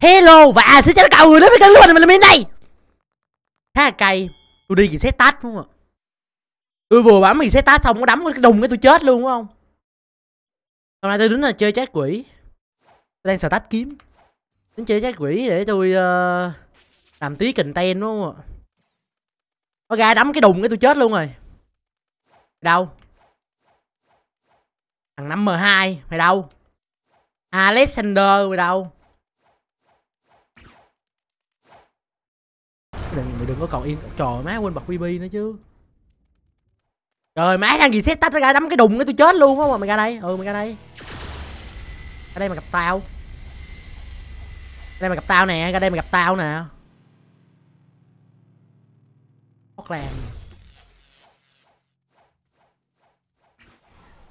Hello và à, xin chào tất cả mọi người đến với kênh của mình, mình là Minh đây Khá là cay Tôi đi reset tát đúng không ạ Tôi ừ, vừa bấm reset tát xong có đấm cái đùng cái tôi chết luôn đúng không Hôm nay tôi đứng là chơi trái quỷ Tôi đang sờ tát kiếm Đến chơi trái quỷ để tôi uh, Làm tí content đúng không ạ Có ra đấm cái đùng cái tôi chết luôn rồi Mày đâu Thằng 5M2 Mày đâu Alexander mày đâu có còn yên trời má quên bật bb nữa chứ trời má đang gì xét tách ra đấm cái đùng đó tôi chết luôn á mà mày ra đây ừ mày ra đây ra đây mà gặp tao ra đây mà gặp tao nè ra đây mà gặp tao nè Bóc làm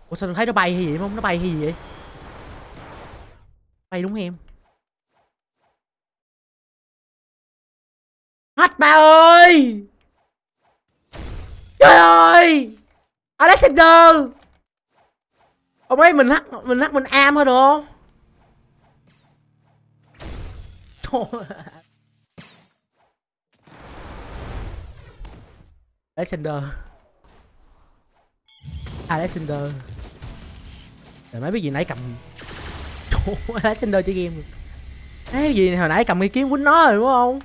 Ủa sao tôi thấy nó bay hay gì không? Nó bay hay gì vậy? Bay đúng em Hắt ba ơi Trời ơi Alexander Ông ấy mình hát mình hát mình am hả không? Alexander Alexander Rồi mấy biết gì nãy cầm Alexander chơi game Mấy gì hồi nãy cầm cái kiếm quýnh nó rồi đúng không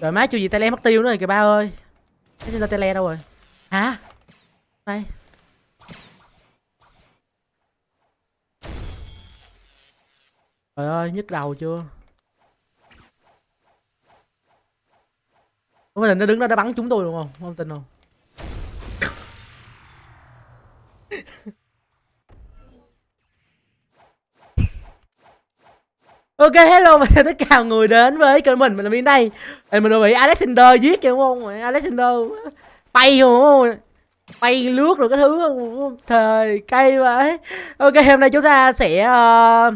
Rồi má chưa gì tele mất tiêu nữa rồi kìa ba ơi Cái trên tele đâu rồi Hả Đây Trời ơi nhức đầu chưa Không tin nó đứng đó đã bắn chúng tôi đúng không Không tin không Ok hello và chào tất cả người đến với kênh mình, mình là Viên đây Mình bị Alexander giết kìa đúng không? Alexander bay đúng không? Bay lướt rồi cái thứ không? Thời cay vậy Ok hôm nay chúng ta sẽ uh,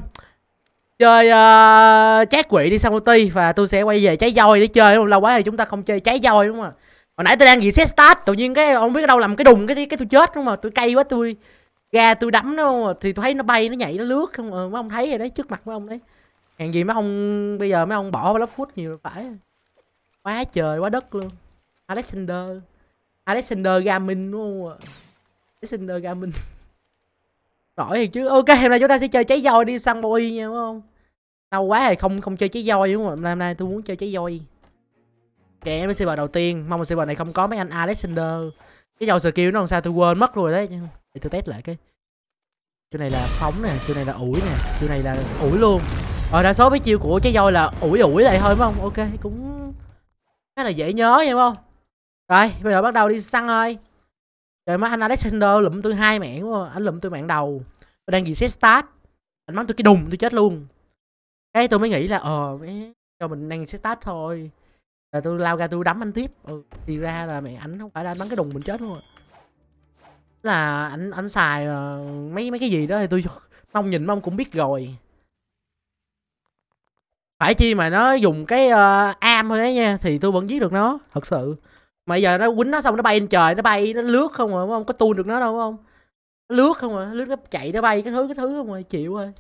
chơi uh, chát quỷ đi sang ti Và tôi sẽ quay về trái voi để chơi Lâu quá thì chúng ta không chơi trái voi đúng không ạ? Hồi nãy tôi đang set start, tự nhiên cái không biết đâu làm cái đùng cái cái tôi chết đúng không ạ? Tôi cay quá tôi ra tôi đấm nó không? thì tôi thấy nó bay nó nhảy nó lướt không ờ, mấy ông thấy rồi đấy trước mặt mấy ông đấy Hèn gì mấy ông bây giờ mấy ông bỏ love food nhiều phải. Quá trời quá đất luôn. Alexander. Alexander Gamin đúng không Alexander Gamin. Rõ thì chứ. Ok, hôm nay chúng ta sẽ chơi trái voi đi săn boy nha đúng không? Lâu quá rồi không không chơi trái voi đúng không? Hôm nay tôi muốn chơi trái voi. Kẻ mấy server đầu tiên, mong server này không có mấy anh Alexander. Cái dầu skill nó làm sao tôi quên mất rồi đấy. Để tôi test lại cái. Chỗ này là phóng nè, chỗ này là ủi nè, chỗ này là ủi luôn. Rồi ờ, đa số mấy chiêu của trái voi là ủi ủi lại thôi phải không? Ok cũng khá là dễ nhớ vậy không? Rồi bây giờ bắt đầu đi săn thôi Trời má anh Alexander lụm tôi hai mạng quá Anh lụm tôi mạng đầu Tôi đang reset start Anh mắng tôi cái đùng tôi chết luôn Cái tôi mới nghĩ là ờ Cho mình đang reset start thôi Rồi tôi lao ra tôi đấm anh tiếp ừ, Thì ra là mẹ anh không phải là anh bắn cái đùng mình chết luôn là anh anh xài ờ, mấy mấy cái gì đó thì tôi mong nhìn mong cũng biết rồi phải chi mà nó dùng cái uh, ờ, am thôi đấy nha thì tôi vẫn giết được nó thật sự mà giờ nó quýnh nó xong nó bay lên trời nó bay nó lướt không à không có tu được nó đâu không nó lướt không à lướt nó chạy nó bay cái thứ cái thứ không à chịu rồi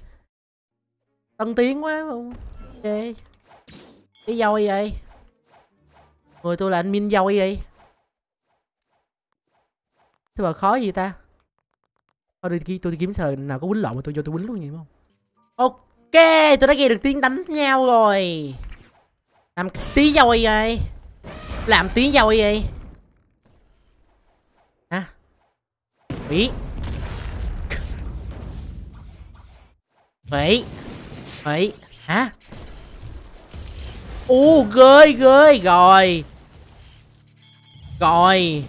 tân tiến quá không ok cái dôi vậy người tôi là anh min dôi vậy thế mà khó gì ta thôi đi tôi, tôi kiếm sờ nào có quýnh lộn mà tôi vô tôi quýnh luôn gì không ok OK, tôi đã nghe được tiếng đánh nhau rồi Làm tí dâu gì vậy Làm tí dâu gì vậy Hả Quỷ Quỷ Quỷ Hả U, gơi gơi Rồi Rồi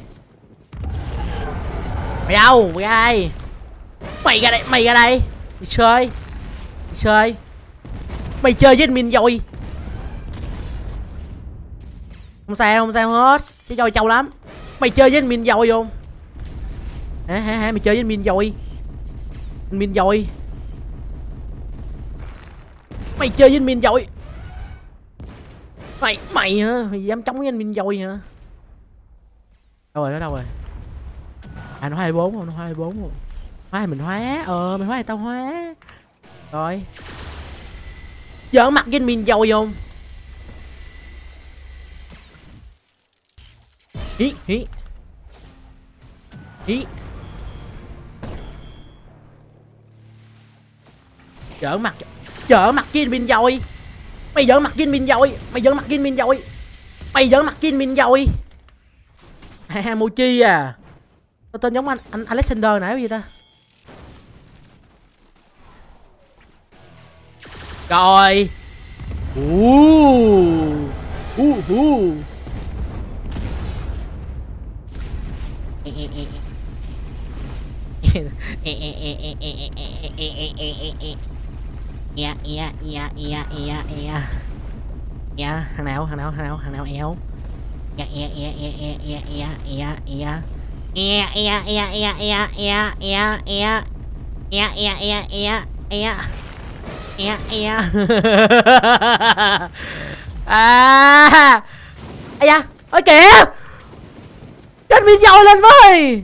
Mày đâu Mày ra đây Mày ra đây Mày ra đây Mày chơi Chơi Mày chơi với admin rồi Không sao không sao hết Cái voi trâu lắm Mày chơi với admin rồi không Hả hả hả mày chơi với admin rồi Admin rồi Mày chơi với admin rồi Mày mày hả Mày dám chống với admin rồi hả Đâu rồi nó đâu rồi À nó bốn không nó bốn không hai mình hóa Ờ mày hóa thì tao hóa rồi Giỡn mặt với mình giàu không Hí hí Hí Giỡn mặt Giỡn mặt với mình rồi Mày giỡn mặt với mình rồi Mày giỡn mặt với mình rồi Mày giỡn mặt với mình rồi Ha ha Mochi à Tên giống anh, anh Alexander nãy gì ta Rồi. Uh. Uh uh. Ia ia ia ia ia ia. Ia, thằng nào, thằng nào, thằng nào, thằng nào éo. Ia ia ia ia ia ia ia ia ia. Ia ia ia ia ia ia ia ia. Ia ia ia ia ia e e à ai da ôi kìa chết pin dầu lên với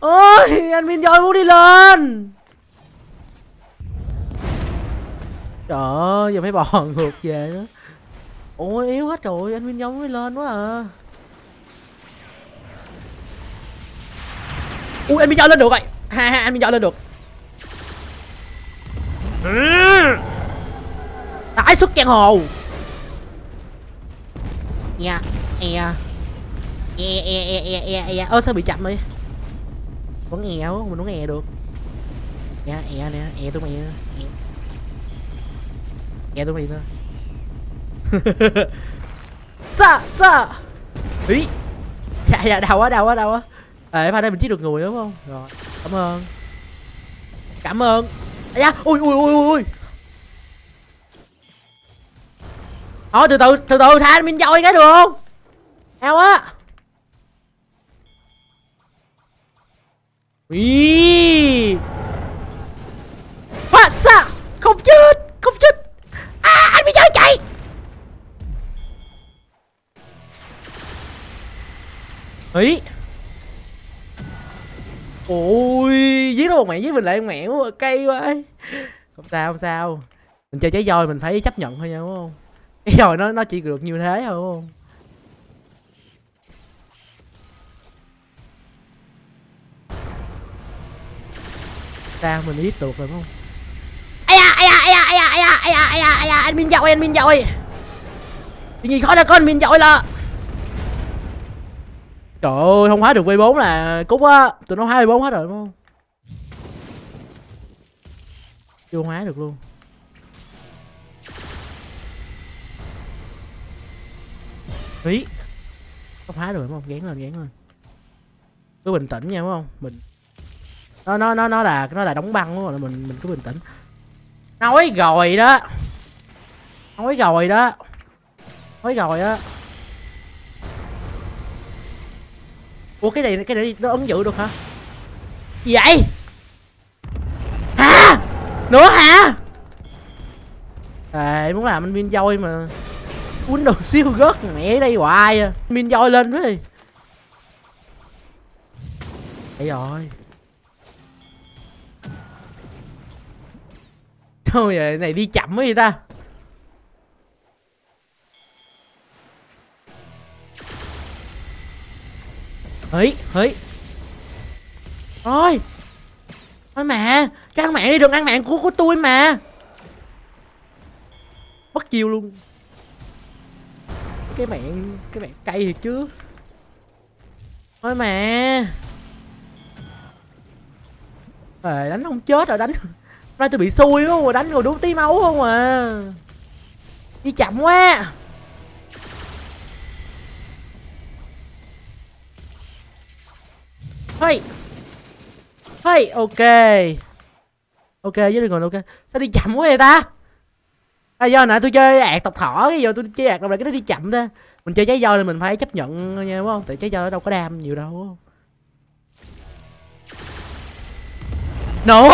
ôi anh pin dầu muốn đi lên trời ơi giờ phải bò ngược về nữa ôi yếu hết rồi anh pin dầu mới lên quá à ui anh pin dầu lên được rồi ha ha anh pin dầu lên được Đãi xuất giang hồ Nha dạ, e, e E e e e e e Ơ sao bị chậm đi Vẫn e quá mình muốn e được Nha dạ, e nè E tụi mày E E tụi mày nữa Sa sa Ý Dạ dạ đau quá đau quá đau quá Ờ à, pha đây mình chỉ được người đúng không Rồi cảm ơn Cảm ơn da dạ, ui ui ui ui thôi từ từ từ từ tha mình dội cái được không đau á Ý. Phát xa Không chết Không chết À anh bị chơi chạy Ý Ồ luôn mẹ với mình lại mẹo cây quá không sao không sao mình chơi trái voi mình phải chấp nhận thôi nha đúng không cái voi nó nó chỉ được như thế thôi đúng không sao mình ít được rồi đúng không ai da ai da ai da ai da ai da ai ai ai anh minh dội anh minh dội thì nghĩ khó là con minh dội là trời ơi không hóa được v 4 là cút á tụi nó hóa v 4 hết rồi đúng không Chưa hóa được luôn Ý Sắp hóa rồi không? Gán lên, gán lên Cứ bình tĩnh nha đúng không? Mình Nó, nó, nó, nó là, nó là đóng băng đúng không? Là mình, mình cứ bình tĩnh Nói rồi đó Nói rồi đó Nói rồi đó. Ủa cái này cái này nó ứng dự được hả? Gì vậy? Nữa hả à, muốn làm anh Min Joy mà Quýnh đồ siêu gớt mẹ đây hoài à Min Joy lên với Đấy rồi Thôi vậy này đi chậm quá vậy ta Hấy, hấy thôi. Thôi mà Cho ăn mạng đi đừng ăn mạng của của tôi mà Bất chiêu luôn Cái mạng Cái mạng cay thiệt chứ Thôi mà Ờ đánh không chết rồi đánh Hôm nay tôi bị xui quá mà đánh rồi đúng tí máu không à Đi chậm quá Thôi Hey, ok Ok với Dragon ok Sao đi chậm quá vậy ta À do nãy tôi chơi ạt tộc thỏ cái giờ tôi chơi ạt đồng lại cái đó đi chậm ta Mình chơi trái do thì mình phải chấp nhận nha đúng không Tại trái voi đâu có đam nhiều đâu Nổ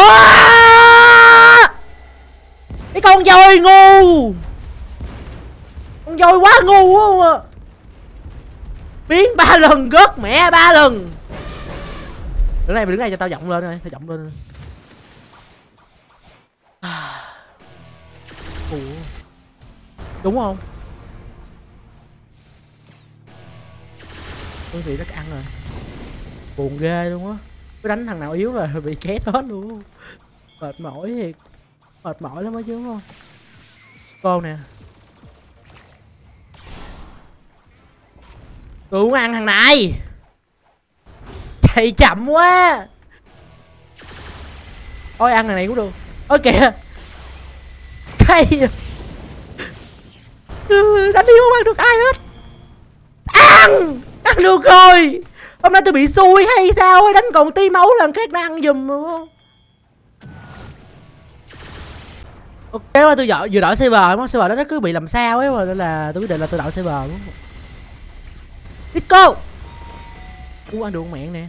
Cái con voi ngu Con voi quá ngu quá không ạ? Biến ba lần gớt mẹ ba lần Đứng đây mày đứng đây cho tao giọng lên rồi, tao giọng lên. Ủa. Đúng không? Tôi bị rất ăn rồi. Buồn ghê luôn á. Cứ đánh thằng nào yếu là bị két hết luôn. Mệt mỏi thiệt. Mệt mỏi lắm á chứ đúng không? Con nè. Tôi muốn ăn thằng này chạy chậm quá ôi ăn này này cũng được ôi kìa cay ừ, đánh đi không ăn được ai hết ăn ăn được rồi hôm nay tôi bị xui hay sao ấy đánh còn tí máu lần khác đang ăn giùm luôn ok mà tôi dọ, vừa đổi server mất server đó nó cứ bị làm sao ấy mà nên là tôi quyết định là tôi đổi server luôn Nico u ăn được mẹ nè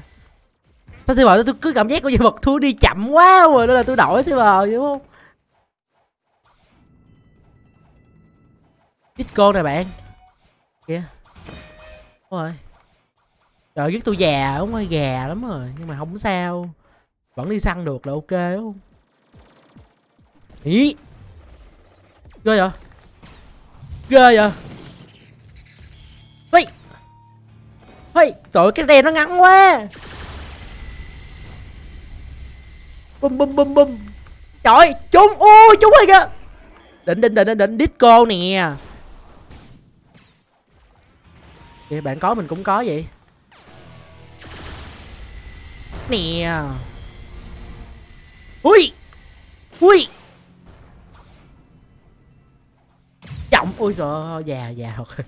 sao server tôi, tôi cứ cảm giác con nhân vật thú đi chậm quá rồi đó là tôi đổi server đúng không disco này bạn kìa rồi trời giết tôi già đúng rồi già lắm rồi nhưng mà không sao vẫn đi săn được là ok đúng không ý ghê vậy ghê vậy Hey, trời cái đèn nó ngắn quá bum bum bum bum trời ơi, ui trúng rồi kìa định định định định định disco nè thì bạn có mình cũng có vậy nè ui ui trọng ui rồi già già thật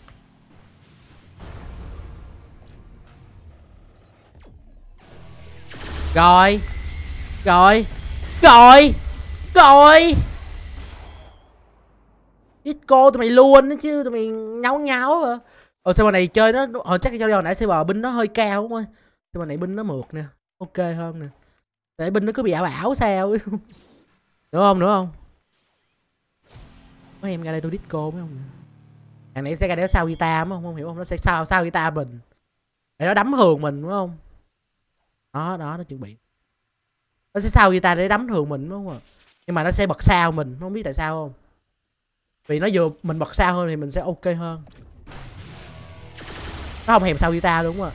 rồi rồi Rồi Rồi Ít cô tụi mày luôn đó chứ Tụi mày nháo nháo à Ở server này chơi nó Hồi chắc cho hồi nãy server binh nó hơi cao quá không Server này binh nó mượt nè Ok hơn nè Tại binh nó cứ bị ảo ảo sao Đúng không đúng không Mấy em ra đây tôi disco mấy không hàng này sẽ ra đéo sao guitar không không hiểu không Nó sẽ sao sao guitar mình Để nó đấm hường mình đúng không Đó đó nó chuẩn bị nó sẽ sao ta để đấm thường mình đúng không ạ nhưng mà nó sẽ bật sao mình không biết tại sao không vì nó vừa mình bật sao hơn thì mình sẽ ok hơn nó không hèm sao ta đúng không ạ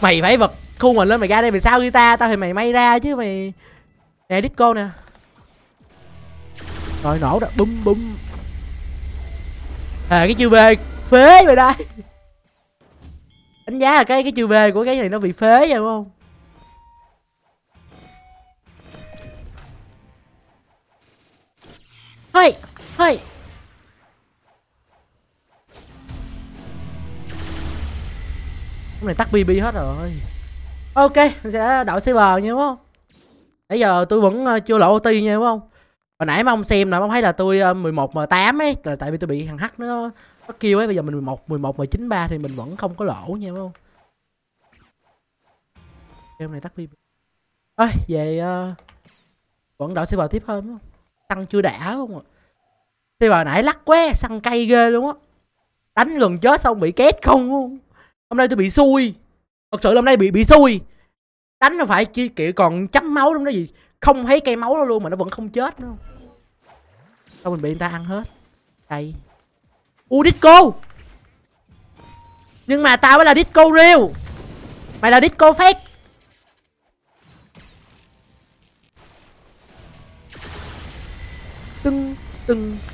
mày phải bật khu mình lên mày ra đây mày sao ta? tao thì mày may ra chứ mày nè disco nè rồi nổ ra bum bum à cái chiêu b phế rồi đây đánh giá là cái cái chiêu b của cái này nó bị phế vậy đúng không cái này tắt BB hết rồi Ok, mình sẽ đổi server nha đúng không? Bây giờ tôi vẫn ờ, chưa lộ OT nha đúng không? Hồi nãy mà ông xem là ông thấy là tôi 11 ờ, M8 ấy là tại vì tôi bị thằng hack nó nó kêu ấy bây giờ mình 11 11 M9 3 thì mình vẫn không có lỗ nha đúng không? Game này tắt BB. Ôi, về uh, vẫn đổi server tiếp hơn đúng không? Tăng chưa đã đúng không ạ? thì bà nãy lắc quá săn cây ghê luôn á đánh gần chết xong bị két không hôm nay tôi bị xui thật sự hôm nay bị bị xui đánh nó phải chi kiểu còn chấm máu luôn đó gì không thấy cây máu đâu luôn mà nó vẫn không chết nữa sao mình bị người ta ăn hết đây u disco nhưng mà tao mới là disco real mày là disco fake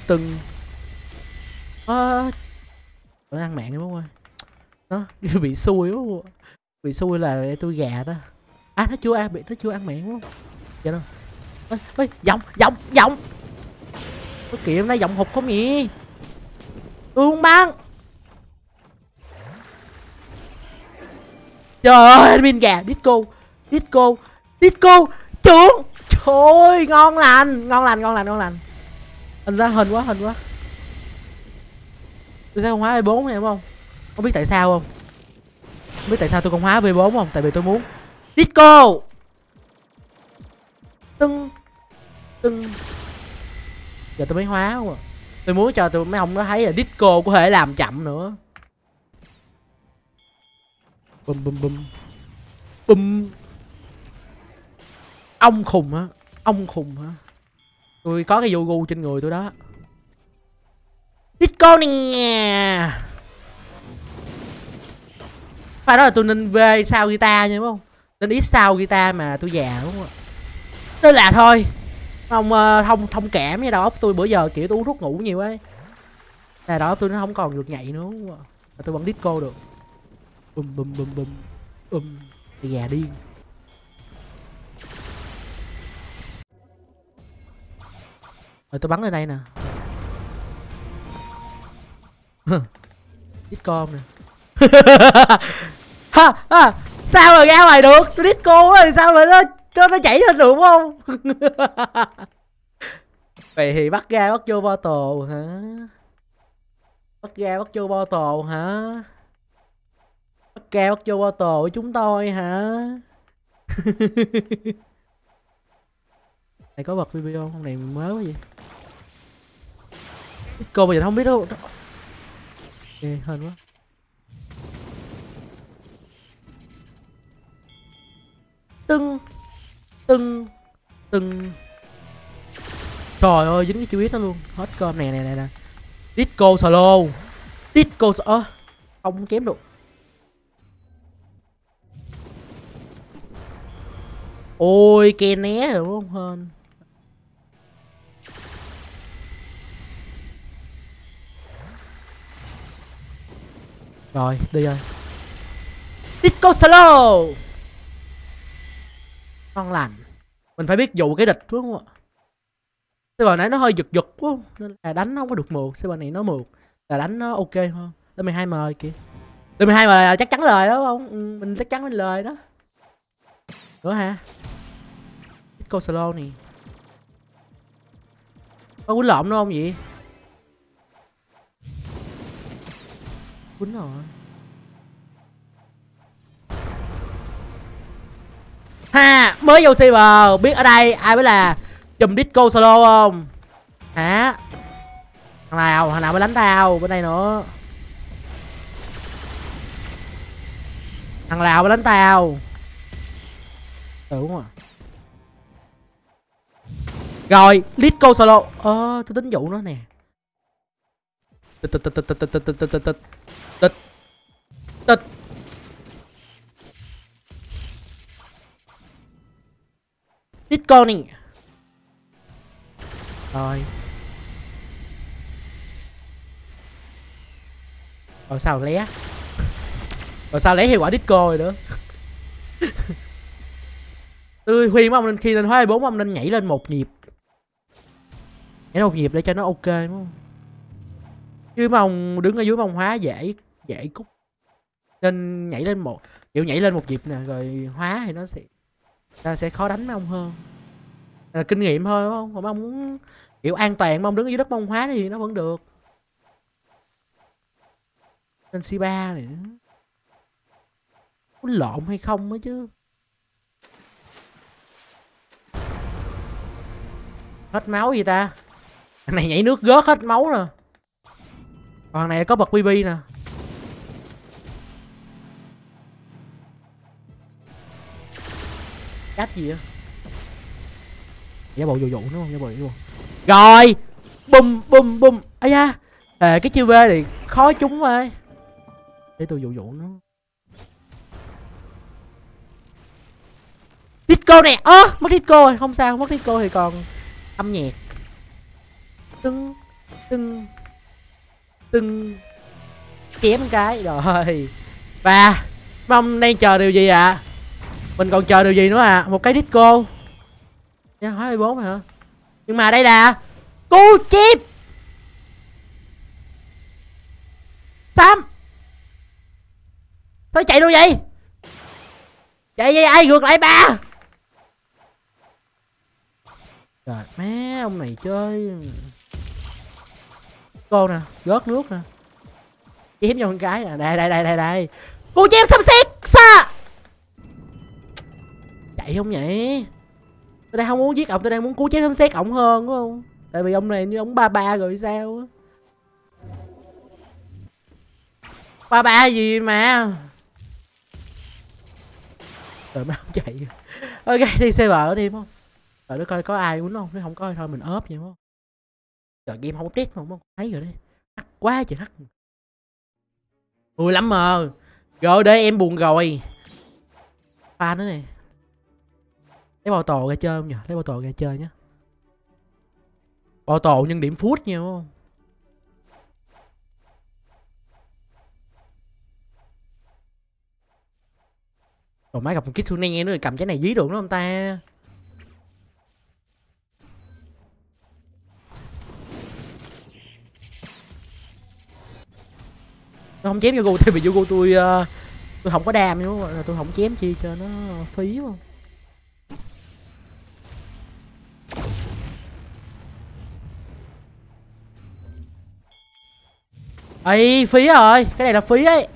từng à, tôi ăn mạng đi bố ơi nó bị xui bố bị xui là tôi gà đó à nó chưa ăn bị nó chưa ăn mạng bố vậy dạ đâu ơi ơi giọng giọng giọng có kìa hôm nay giọng hụt không nhỉ tôi không bắn trời ơi pin gà disco disco disco trưởng trời ơi ngon lành ngon lành ngon lành ngon lành anh ra hình quá hình quá tôi thấy con hóa v bốn này không không biết tại sao không không biết tại sao tôi con hóa v 4 không tại vì tôi muốn disco tưng tưng giờ tôi mới hóa không à tôi muốn cho tôi mấy ông nó thấy là disco có thể làm chậm nữa bum bum bum bum ông khùng á ông khùng á Tôi có cái Yogu trên người tôi đó Ít con nè Phải đó là tôi nên về sao guitar nha đúng không Nên ít sao guitar mà tôi già đúng không Nên là thôi Không ờ, thông thông cảm với đầu óc tôi bữa giờ kiểu tôi uống thuốc ngủ nhiều ấy Là đó tôi nó không còn được nhạy nữa Mà tôi vẫn disco được Bùm bùm bùm bùm Bùm Thì già điên Rồi tôi bắn ở đây nè Đít con nè Sao mà ra ngoài được Tôi đít cô rồi sao mà nó Nó, nó chảy lên được không Vậy thì bắt ra bắt vô bottle hả Bắt ra bắt vô bottle hả Bắt ra bắt vô bottle của chúng tôi hả này có bật video không này mới quá vậy cô bây giờ không biết đâu ok hên quá tưng tưng tưng trời ơi dính cái chữ ít đó luôn hết cơm nè nè nè nè disco solo disco solo à, không kém được ôi kè né rồi đúng không hên Rồi, đi rồi Disco Solo Ngon lành Mình phải biết dụ cái địch đúng không ạ Server nãy nó hơi giật giật quá Nên là đánh nó không có được mượt Server này nó mượt Là đánh nó ok hơn Lên 12 mời kìa Lên 12 m là chắc chắn lời đó không ừ, Mình chắc chắn mình lời đó Nữa hả Disco Solo nè Có quýnh lộn đúng không vậy Quýnh rồi Ha Mới vô server Biết ở đây ai mới là Chùm disco solo không Hả Thằng nào Thằng nào mới đánh tao Bên đây nữa Thằng nào mới đánh tao Tưởng à Rồi Disco solo ơ tôi tính vụ nó nè Tích tích tích tích tích tích tích tích Tất. Tất. Tít con này. Rồi. Rồi sao lé. Rồi sao lé hiệu quả disco rồi nữa. Tôi khuyên mấy ông nên khi lên hóa 24 ông nên nhảy lên một nhịp. Nhảy một nhịp để cho nó ok đúng không? Chứ mong đứng ở dưới mong hóa dễ dễ cút nên nhảy lên một kiểu nhảy lên một nhịp nè rồi hóa thì nó sẽ ta sẽ khó đánh mấy ông hơn là kinh nghiệm thôi đúng không mà mong muốn kiểu an toàn mong đứng dưới đất mong hóa thì nó vẫn được lên c ba này nữa có lộn hay không mới chứ hết máu gì ta này nhảy nước gớt hết máu nè còn này có bật bb nè Cách gì á Giả bộ dụ dụ đúng không? Giả bộ dụ Rồi Bum bum bum Ây da à, Cái chiêu V này khó trúng ơi Để tôi dụ dụ nó Disco nè Ơ à, mất disco rồi Không sao mất disco thì còn Âm nhạc Tưng Tưng Tưng Chém cái Rồi Và Mong đang chờ điều gì ạ à? Mình còn chờ điều gì nữa à Một cái disco Nha hóa 24 hả Nhưng mà đây là Cu chip Sam thôi chạy đâu vậy Chạy vậy ai ngược lại ba Trời má ông này chơi Cô nè Gớt nước nè Chiếm cho con cái nè Đây đây đây đây đây Cu chip xăm xét Xa chạy không nhỉ tôi đang không muốn giết ông, tôi đang muốn cứu chế thấm xét ổng hơn đúng không tại vì ông này như ông ba ba rồi sao ba ba gì mà trời má không chạy ok đi xe server đi không rồi đứa coi có ai muốn không nếu không coi thôi mình ốp vậy không trời game không update mà không thấy rồi đi hắc quá trời hắc vui lắm mờ rồi đây em buồn rồi pha nữa này lấy bao tồ ra chơi không nhỉ lấy bao tồ ra chơi nhá bao tồ nhân điểm phút nhiều không Rồi máy gặp một kit Kitsune nữa cầm trái này dí được nó không ta Nó không chém vô Yogo Tại vì gu tôi ờ, Tôi không có đam nữa Tôi không chém chi cho nó phí không ấy phí rồi cái này là phí ấy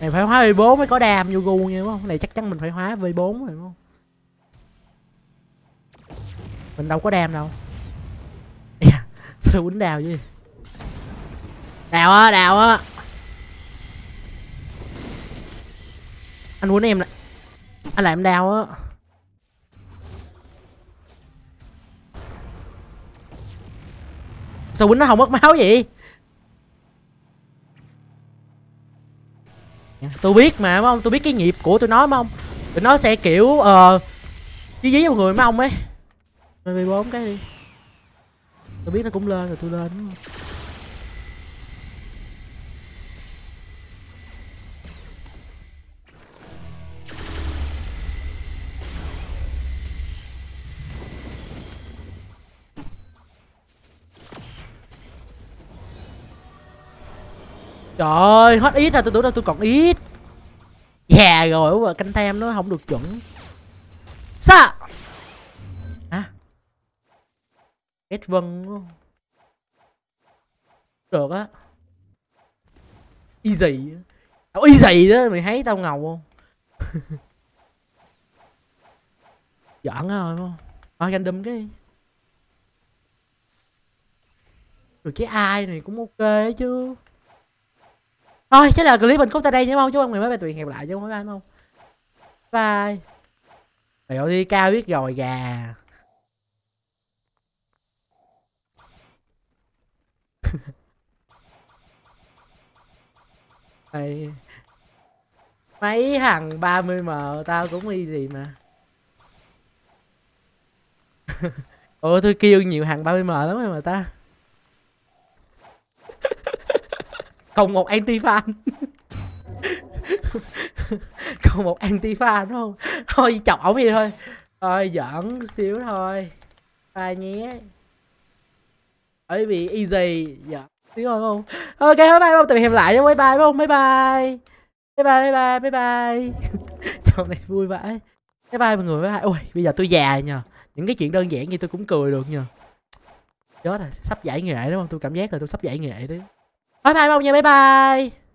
này phải hóa v 4 mới có đàm vô gu nha đúng không cái này chắc chắn mình phải hóa v 4 rồi đúng không mình đâu có đàm đâu yeah. sao quýnh đào chứ đào á đào á anh muốn em anh lại em đào á sao quýnh nó không mất máu vậy dạ, tôi biết mà không tôi biết cái nghiệp của tôi nói mà không tụi nó sẽ kiểu ờ uh, chí dí vào người mấy ông ấy mười bốn cái đi tôi biết nó cũng lên rồi tôi lên đúng không Trời hết ít rồi tôi tưởng đâu tôi còn ít. Già yeah, rồi, canh tem nó không được chuẩn. Sa. hả Kết vân. Được á. y Easy. Tao gì đó, mày thấy tao ngầu không? Giỡn á rồi không? Thôi random cái Rồi cái ai này cũng ok chứ thôi chắc là clip mình cũng tới đây nhé không chúc anh người mới về tuyển hẹn lại chứ không phải không bye mẹo đi cao biết rồi gà Mày... Mấy thằng 30m tao cũng đi gì mà Ủa tôi kêu nhiều hàng 30m lắm rồi mà ta cầu một anti fan cầu một anti fan đúng không Thôi chọc ổng vậy thôi Thôi giỡn xíu thôi Ai nhé Bởi vì easy Giỡn xíu thôi không Ok bye bye không tụi hẹn lại nha bye bye không bye bye Bye bye bye bye bye bye Chồng này vui vãi Bye bye mọi người bye bye ui bây giờ tôi già nhờ Những cái chuyện đơn giản như tôi cũng cười được nhờ Chết rồi sắp giải nghệ đúng không Tôi cảm giác là tôi sắp giải nghệ đấy bye bye mọi người bye bye